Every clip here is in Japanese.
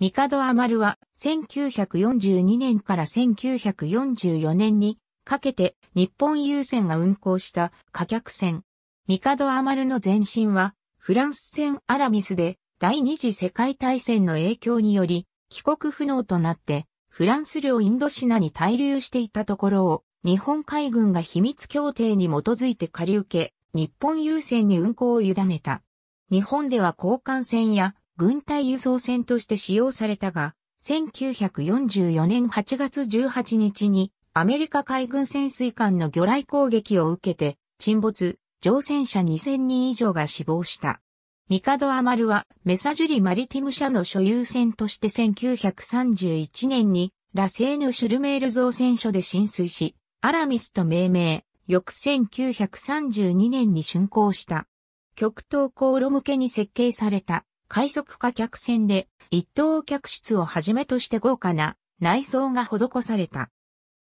ミカド・アマルは1942年から1944年にかけて日本郵船が運航した貨客船。ミカド・アマルの前身はフランス船アラミスで第二次世界大戦の影響により帰国不能となってフランス領インドシナに滞留していたところを日本海軍が秘密協定に基づいて借り受け日本郵船に運航を委ねた。日本では交換船や軍隊輸送船として使用されたが、1944年8月18日にアメリカ海軍潜水艦の魚雷攻撃を受けて沈没、乗船者2000人以上が死亡した。ミカドアマルはメサジュリマリティム社の所有船として1931年にラセーヌ・シュルメール造船所で浸水し、アラミスと命名、翌1932年に竣工した。極東航路向けに設計された快速化客船で一等客室をはじめとして豪華な内装が施された。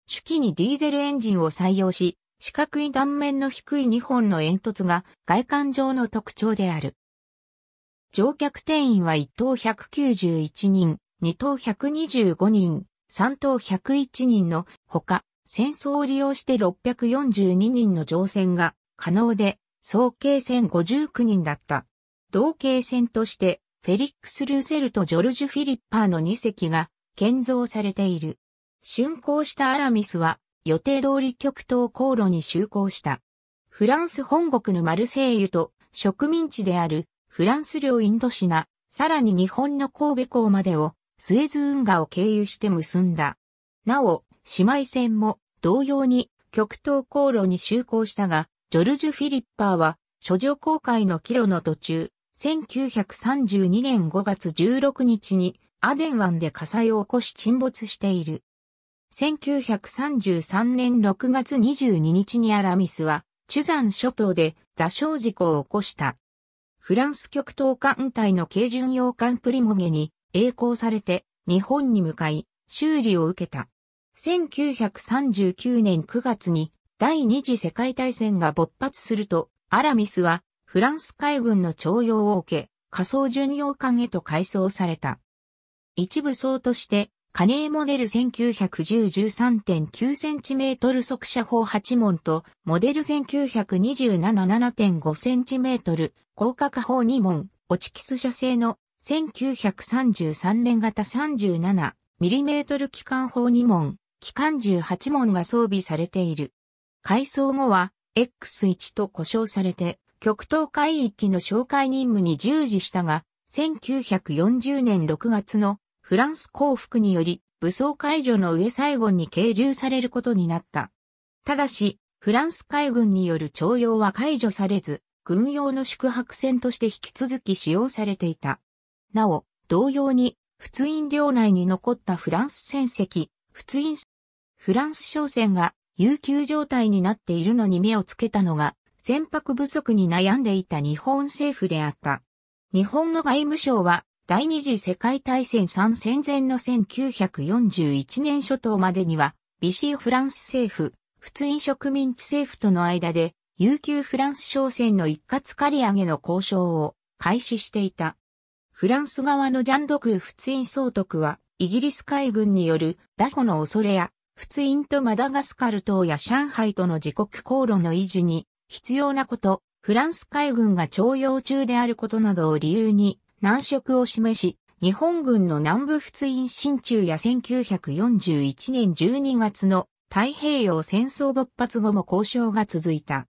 主機にディーゼルエンジンを採用し、四角い断面の低い2本の煙突が外観上の特徴である。乗客定員は1等191人、2等125人、3等101人のほか、戦争を利用して642人の乗船が可能で、総計1059人だった。同型船として、フェリックス・ルーセルとジョルジュ・フィリッパーの2隻が建造されている。竣工したアラミスは予定通り極東航路に就航した。フランス本国のマルセイユと植民地であるフランス領インドシナ、さらに日本の神戸港までをスエズ運河を経由して結んだ。なお、姉妹船も同様に極東航路に就航したが、ジョルジュ・フィリッパーは、諸女航海の帰路の途中、1932年5月16日にアデン湾で火災を起こし沈没している。1933年6月22日にアラミスは、チュザン諸島で座礁事故を起こした。フランス極東艦隊の軽巡洋艦プリモゲに栄光されて日本に向かい修理を受けた。1939年9月に第二次世界大戦が勃発するとアラミスはフランス海軍の徴用を受け、仮想巡洋艦へと改装された。一部層として、カネーモデル 1910-13.9cm 速射砲8門と、モデル 1927-7.5cm 広角砲2門、落ちキス射製の1933年型 37mm 機関砲2門、機関18門が装備されている。改装後は、X1 と呼称されて、極東海域の哨戒任務に従事したが、1940年6月のフランス降伏により武装解除の上サイゴンに係留されることになった。ただし、フランス海軍による徴用は解除されず、軍用の宿泊船として引き続き使用されていた。なお、同様に、仏印領内に残ったフランス船籍、仏印、フランス商船が有給状態になっているのに目をつけたのが、船舶不足に悩んでいた日本政府であった。日本の外務省は第二次世界大戦3戦前の1941年初頭までには、ビシーフランス政府、仏印植民地政府との間で、有給フランス商船の一括借り上げの交渉を開始していた。フランス側のジャンドクー仏印総督は、イギリス海軍によるダホの恐れや、仏印とマダガスカル島や上海との自国航路の維持に必要なこと、フランス海軍が徴用中であることなどを理由に難色を示し、日本軍の南部仏印進駐や1941年12月の太平洋戦争勃発後も交渉が続いた。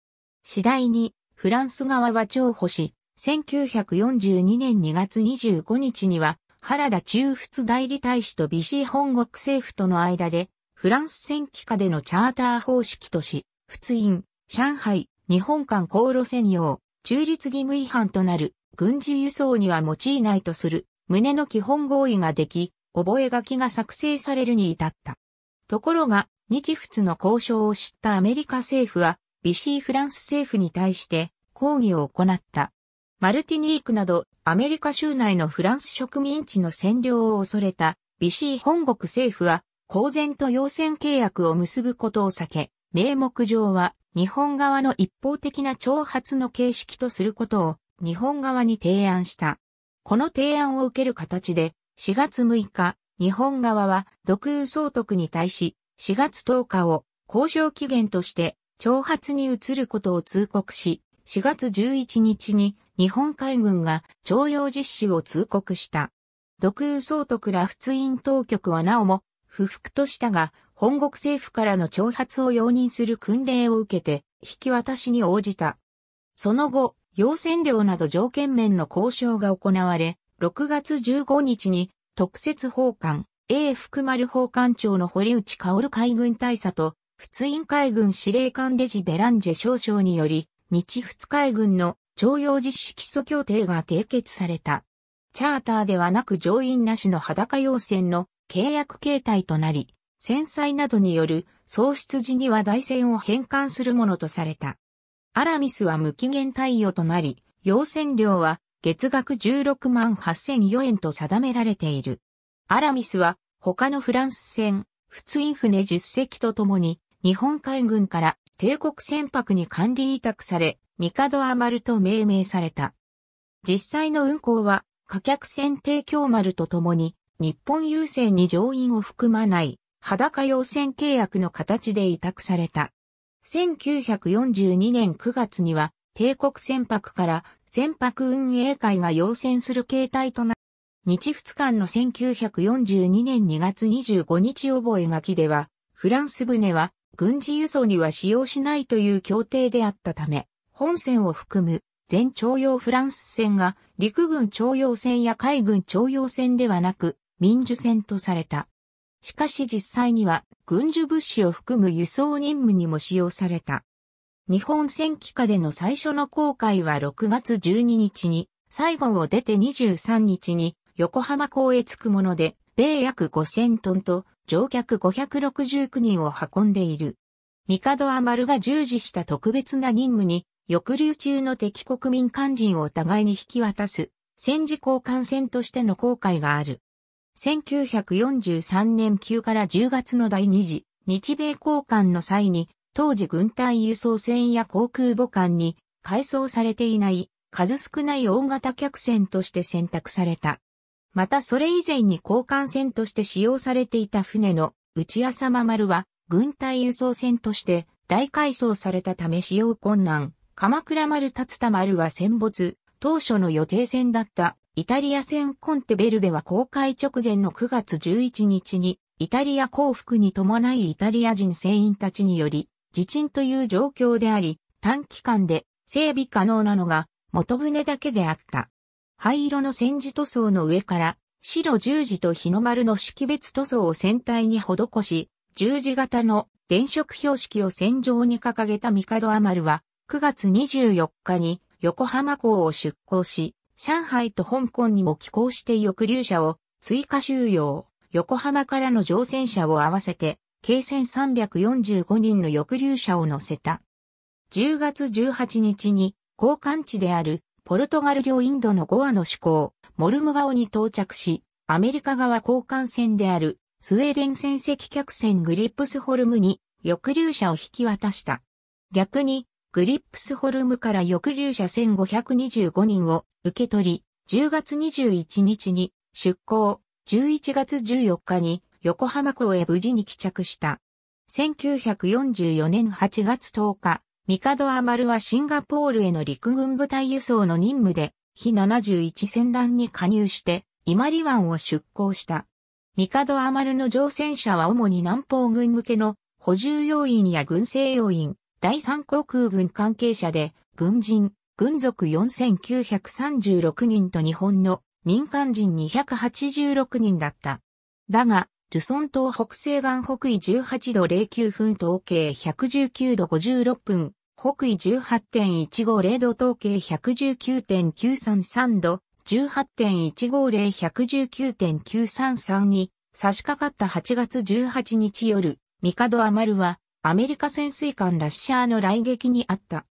次第にフランス側は重宝し、1942年2月25日には原田中仏代理大使とビシ本国政府との間でフランス戦期下でのチャーター方式とし、仏印、上海、日本間航路専用、中立義務違反となる、軍事輸送には用いないとする、旨の基本合意ができ、覚書が作成されるに至った。ところが、日仏の交渉を知ったアメリカ政府は、ビシーフランス政府に対して抗議を行った。マルティニークなどアメリカ州内のフランス植民地の占領を恐れたビシー本国政府は公然と要戦契約を結ぶことを避け、名目上は日本側の一方的な挑発の形式とすることを日本側に提案した。この提案を受ける形で4月6日、日本側は独有総督に対し4月10日を交渉期限として挑発に移ることを通告し、4月11日に日本海軍が徴用実施を通告した。独有総督ら仏印当局はなおも不服としたが、本国政府からの挑発を容認する訓令を受けて、引き渡しに応じた。その後、要占料など条件面の交渉が行われ、6月15日に特設法官、A 福丸法官長の堀内薫海軍大佐と、仏印海軍司令官レジ・ベランジェ少将により、日仏海軍の徴用実施基礎協定が締結された。チャーターではなく乗員なしの裸要線の契約形態となり、戦災などによる喪失時には大戦を返還するものとされた。アラミスは無期限貸与となり、要戦料は月額16万8004円と定められている。アラミスは他のフランス船、普通船10隻とともに日本海軍から帝国船舶に管理委託され、ミカドアマルと命名された。実際の運航は、貨客船提供丸とともに、日本郵船に乗員を含まない、裸用船契約の形で委託された。1942年9月には、帝国船舶から船舶運営会が要請する形態となる。日仏間の1942年2月25日覚書では、フランス船は軍事輸送には使用しないという協定であったため、本船を含む全徴用フランス船が陸軍徴用船や海軍徴用船ではなく民主船とされた。しかし実際には軍需物資を含む輸送任務にも使用された。日本戦機下での最初の航海は6月12日に、最後を出て23日に横浜港へ着くもので、米約5000トンと乗客569人を運んでいる。ミカドアマルが従事した特別な任務に、抑留中の敵国民間人を互いに引き渡す、戦時交換戦としての航海がある。1943年9から10月の第2次日米交換の際に、当時軍隊輸送船や航空母艦に改装されていない数少ない大型客船として選択された。またそれ以前に交換船として使用されていた船の内浅間丸は軍隊輸送船として大改装されたため使用困難。鎌倉丸竜田丸は戦没、当初の予定船だったイタリア戦コンテベルデは公開直前の9月11日に、イタリア降伏に伴いイタリア人船員たちにより、自沈という状況であり、短期間で整備可能なのが元船だけであった。灰色の戦時塗装の上から白十字と日の丸の識別塗装を船体に施し、十字型の電飾標識を船上に掲げたミカドアマルは9月24日に横浜港を出港し、上海と香港にも寄港して抑留者を追加収容、横浜からの乗船者を合わせて、計1345人の抑留者を乗せた。10月18日に、交換地であるポルトガル領インドのゴアの主港、モルム川に到着し、アメリカ側交換船であるスウェーデン船籍客船グリップスホルムに抑留者を引き渡した。逆にグリップスホルムから抑留者1525人を受け取り、10月21日に出港、11月14日に横浜港へ無事に帰着した。1944年8月10日、ミカド・アマルはシンガポールへの陸軍部隊輸送の任務で、非71船団に加入して、イマリ湾を出港した。ミカド・アマルの乗船者は主に南方軍向けの補充要員や軍政要員、第三航空軍関係者で、軍人、軍属4936人と日本の民間人286人だった。だが、ルソン島北西岸北緯18度09分統計119度56分、北緯18.150度統計119.933度、18.150-119.933に差し掛かった8月18日夜、ミカドアマルはアメリカ潜水艦ラッシャーの来撃にあった。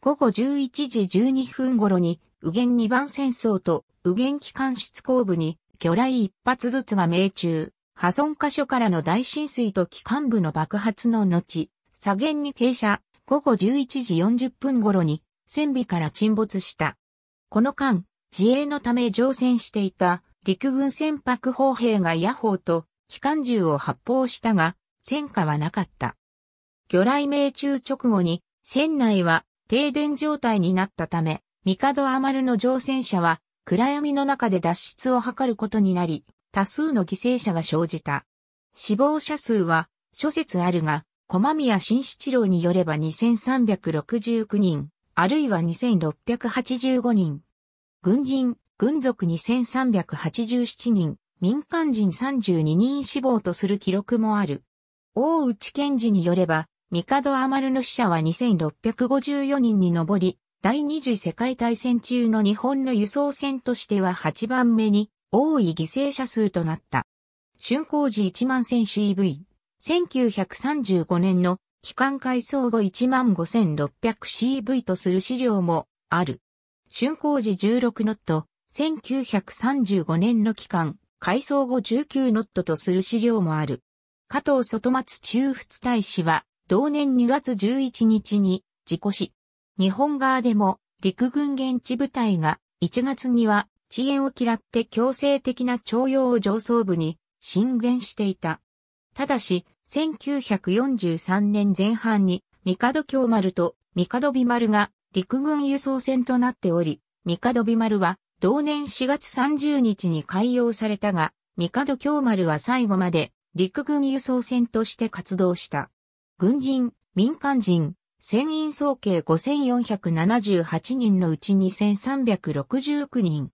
午後11時12分頃に、右舷2番戦争と右舷機関室後部に、魚雷一発ずつが命中、破損箇所からの大浸水と機関部の爆発の後、左舷に傾斜、午後11時40分頃に、船尾から沈没した。この間、自衛のため乗船していた陸軍船舶砲兵が野砲と機関銃を発砲したが、戦火はなかった。魚雷命中直後に、船内は停電状態になったため、帝アマルの乗船者は暗闇の中で脱出を図ることになり、多数の犠牲者が生じた。死亡者数は諸説あるが、駒宮新七郎によれば2369人、あるいは2685人。軍人、軍属2387人、民間人32人死亡とする記録もある。大内健治によれば、帝アマルの死者は2654人に上り、第二次世界大戦中の日本の輸送船としては8番目に多い犠牲者数となった。春光時1万 1000CV。1935年の機関改装後 15600CV とする資料もある。春光時16ノット、1935年の期間、改装後19ノットとする資料もある。加藤外松中仏大使は、同年2月11日に事故し、日本側でも陸軍現地部隊が1月には遅延を嫌って強制的な徴用を上層部に進言していた。ただし、1943年前半に、帝京丸と帝美丸が陸軍輸送船となっており、帝美丸は同年4月30日に開用されたが、帝京丸は最後まで陸軍輸送船として活動した。軍人、民間人、船員総計5478人のうち2369人。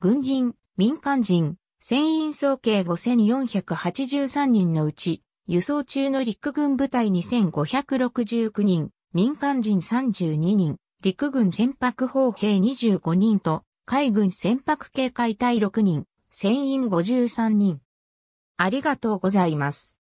軍人、民間人、船員総計5483人のうち、輸送中の陸軍部隊2569人、民間人32人、陸軍船舶砲兵25人と、海軍船舶警戒隊6人、船員53人。ありがとうございます。